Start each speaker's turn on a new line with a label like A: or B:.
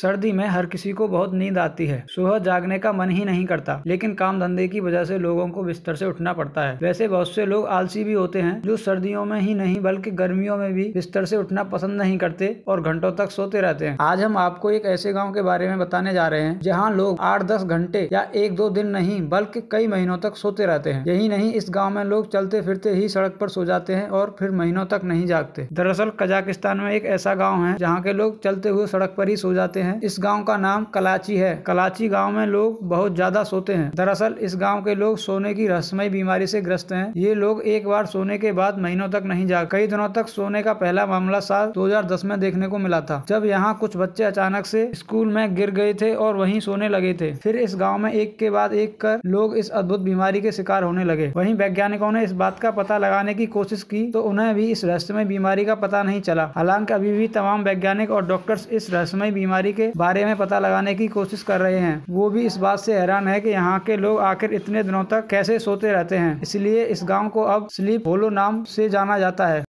A: सर्दी में हर किसी को बहुत नींद आती है सुबह जागने का मन ही नहीं करता लेकिन काम धंधे की वजह से लोगों को बिस्तर से उठना पड़ता है वैसे बहुत से लोग आलसी भी होते हैं जो सर्दियों में ही नहीं बल्कि गर्मियों में भी बिस्तर से उठना पसंद नहीं करते और घंटों तक सोते रहते हैं आज हम आपको एक ऐसे गाँव के बारे में बताने जा रहे हैं जहाँ लोग आठ दस घंटे या एक दो दिन नहीं बल्कि कई महीनों तक सोते रहते हैं यही नहीं इस गाँव में लोग चलते फिरते ही सड़क पर सो जाते हैं और फिर महीनों तक नहीं जागते दरअसल कजाकिस्तान में एक ऐसा गाँव है जहाँ के लोग चलते हुए सड़क पर ही सो जाते हैं हैं इस गांव का नाम कलाची है कलाची गांव में लोग बहुत ज्यादा सोते हैं दरअसल इस गांव के लोग सोने की रहस्यमय बीमारी से ग्रस्त हैं ये लोग एक बार सोने के बाद महीनों तक नहीं जा कई दिनों तक सोने का पहला मामला साल 2010 में देखने को मिला था जब यहाँ कुछ बच्चे अचानक से स्कूल में गिर गए थे और वहीं सोने लगे थे फिर इस गाँव में एक के बाद एक कर लोग इस अद्भुत बीमारी के शिकार होने लगे वहीं वैज्ञानिकों ने इस बात का पता लगाने की कोशिश की तो उन्हें भी इस रहस्यमय बीमारी का पता नहीं चला हालांकि अभी भी तमाम वैज्ञानिक और डॉक्टर्स इस रहस्यमय बीमारी के बारे में पता लगाने की कोशिश कर रहे हैं वो भी इस बात से हैरान है कि यहाँ के लोग आखिर इतने दिनों तक कैसे सोते रहते हैं इसलिए इस गांव को अब स्लीप होलो नाम से जाना जाता है